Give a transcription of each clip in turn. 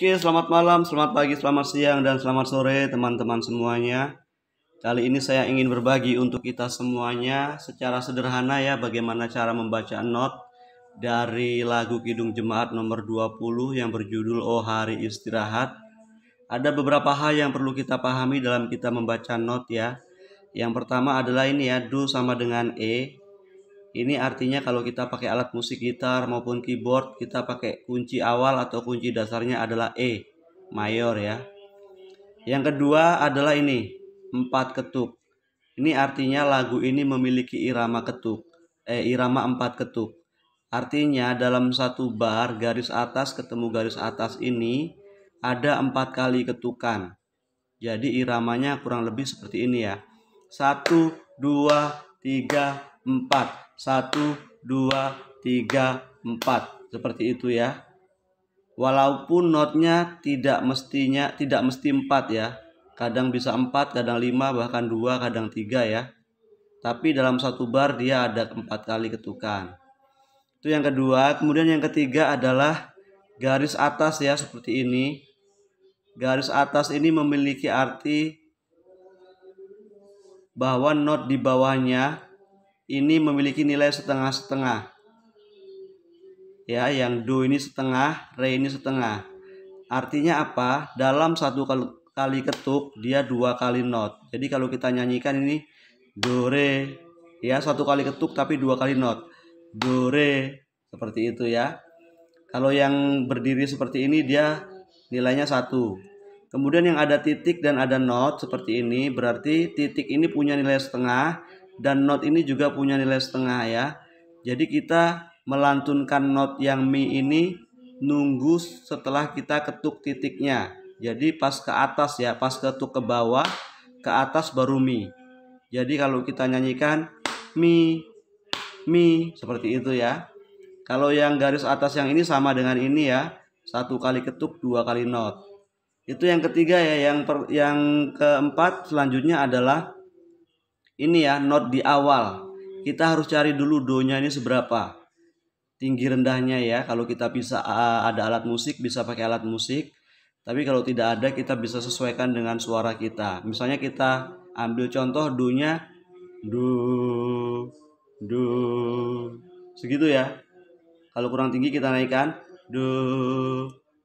Oke, selamat malam, selamat pagi, selamat siang, dan selamat sore teman-teman semuanya. Kali ini saya ingin berbagi untuk kita semuanya secara sederhana ya bagaimana cara membaca not dari lagu Kidung Jemaat nomor 20 yang berjudul Oh Hari Istirahat. Ada beberapa hal yang perlu kita pahami dalam kita membaca not ya. Yang pertama adalah ini ya, do sama dengan E, ini artinya kalau kita pakai alat musik gitar maupun keyboard, kita pakai kunci awal atau kunci dasarnya adalah E, mayor ya. Yang kedua adalah ini, empat ketuk. Ini artinya lagu ini memiliki irama ketuk, eh irama empat ketuk. Artinya dalam satu bar garis atas ketemu garis atas ini ada empat kali ketukan. Jadi iramanya kurang lebih seperti ini ya. Satu, dua, tiga, 4. 1, 2, 3, 4. Seperti itu ya. Walaupun notnya tidak mestinya tidak mesti 4 ya. Kadang bisa 4, kadang 5, bahkan 2, kadang 3 ya. Tapi dalam satu bar dia ada 4 kali ketukan. Itu yang kedua. Kemudian yang ketiga adalah garis atas ya seperti ini. Garis atas ini memiliki arti bahwa not di bawahnya ini memiliki nilai setengah-setengah. Ya, yang do ini setengah, re ini setengah. Artinya apa? Dalam satu kali ketuk dia dua kali not. Jadi kalau kita nyanyikan ini do re ya satu kali ketuk tapi dua kali not. Do re seperti itu ya. Kalau yang berdiri seperti ini dia nilainya satu. Kemudian yang ada titik dan ada not seperti ini berarti titik ini punya nilai setengah, dan not ini juga punya nilai setengah ya. Jadi kita melantunkan not yang mi ini nunggu setelah kita ketuk titiknya. Jadi pas ke atas ya, pas ketuk ke bawah, ke atas baru mi. Jadi kalau kita nyanyikan mi mi seperti itu ya. Kalau yang garis atas yang ini sama dengan ini ya. Satu kali ketuk, dua kali not. Itu yang ketiga ya, yang per, yang keempat selanjutnya adalah ini ya not di awal kita harus cari dulu donya ini seberapa tinggi rendahnya ya kalau kita bisa ada alat musik bisa pakai alat musik tapi kalau tidak ada kita bisa sesuaikan dengan suara kita misalnya kita ambil contoh donya do do segitu ya kalau kurang tinggi kita naikkan do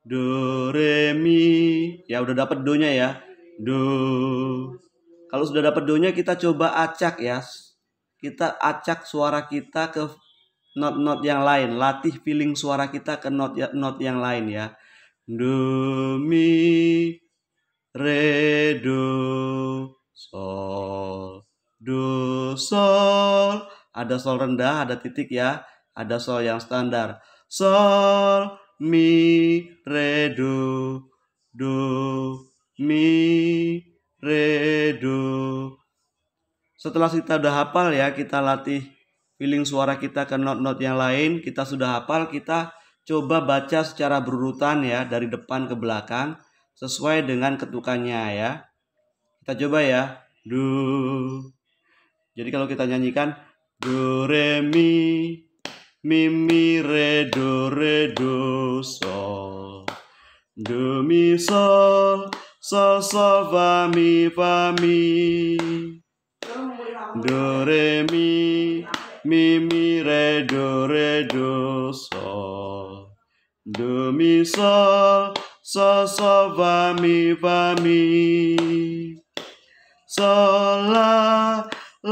do re mi ya udah dapat donya ya do kalau sudah dapat donya kita coba acak ya. Kita acak suara kita ke not-not yang lain. Latih feeling suara kita ke not not yang lain ya. Do mi re do sol do sol ada sol rendah ada titik ya ada sol yang standar sol mi re do do mi re do setelah kita udah hafal ya, kita latih feeling suara kita ke not-not yang lain. Kita sudah hafal, kita coba baca secara berurutan ya dari depan ke belakang sesuai dengan ketukannya ya. Kita coba ya. Do. Jadi kalau kita nyanyikan do re mi mi mi re do re do sol do mi sol sol sol fa mi fa mi do re mi mi mi re do re do sol do mi so so so va mi va mi so la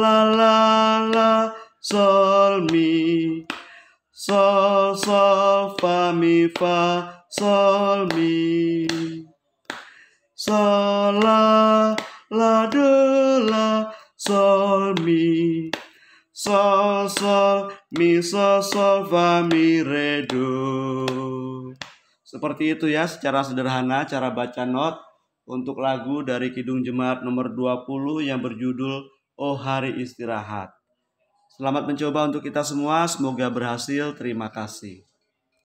la la la sol mi so so fa mi fa sol mi so la la do la sol mi sol sol mi sol sol fa mi re do seperti itu ya secara sederhana cara baca not untuk lagu dari Kidung Jemaat nomor 20 yang berjudul Oh Hari Istirahat. Selamat mencoba untuk kita semua, semoga berhasil. Terima kasih.